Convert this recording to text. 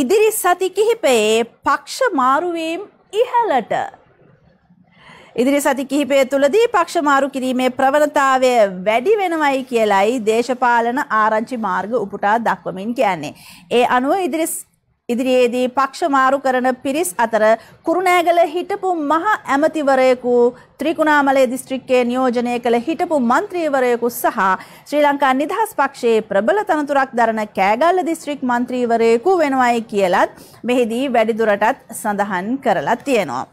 ඉදිරි සති කිහිපයේ පක්ෂ මාරුවීම් ඉහළට ඉදිරි සති කිහිපය තුළදී පක්ෂ මාරු කිරීමේ ප්‍රවණතාවය වැඩි වෙනවයි කියලයි දේශපාලන ආරංචි මාර්ග උපුටා දක්වමින් කියන්නේ. ඒ අනුව ඉදිරි ඉදිරියේදී පක්ෂ මාරු කරන පිරිස් අතර කුරුණෑගල හිටපු මහ ඇමතිවරයෙකු ත්‍රිකුණාමලය දිස්ත්‍රික්කයේ නියෝජනය කළ හිටපු මන්ත්‍රීවරයෙකු සහ ශ්‍රී ලංකා නිදහස් පක්ෂයේ ප්‍රබල තනතුරක් දරන කෑගල්ල දිස්ත්‍රික් මන්ත්‍රීවරයෙකු වෙනවයි කියලත් මෙහිදී වැඩිදුරටත් සඳහන් කරලා තියෙනවා.